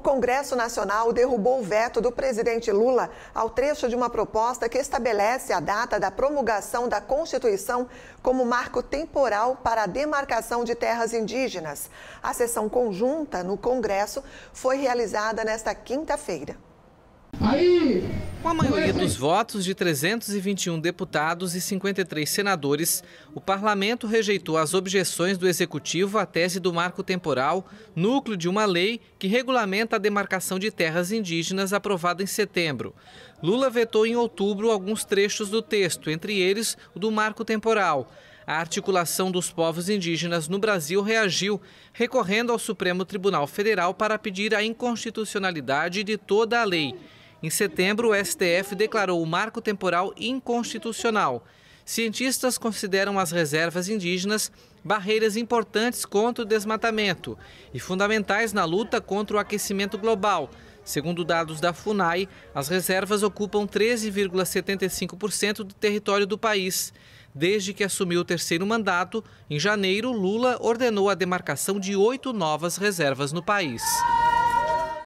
o Congresso Nacional derrubou o veto do presidente Lula ao trecho de uma proposta que estabelece a data da promulgação da Constituição como marco temporal para a demarcação de terras indígenas. A sessão conjunta no Congresso foi realizada nesta quinta-feira. Aí, com a maioria dos votos de 321 deputados e 53 senadores, o parlamento rejeitou as objeções do executivo à tese do marco temporal, núcleo de uma lei que regulamenta a demarcação de terras indígenas aprovada em setembro. Lula vetou em outubro alguns trechos do texto, entre eles o do marco temporal. A articulação dos povos indígenas no Brasil reagiu, recorrendo ao Supremo Tribunal Federal para pedir a inconstitucionalidade de toda a lei. Em setembro, o STF declarou o marco temporal inconstitucional. Cientistas consideram as reservas indígenas barreiras importantes contra o desmatamento e fundamentais na luta contra o aquecimento global. Segundo dados da FUNAI, as reservas ocupam 13,75% do território do país. Desde que assumiu o terceiro mandato, em janeiro, Lula ordenou a demarcação de oito novas reservas no país.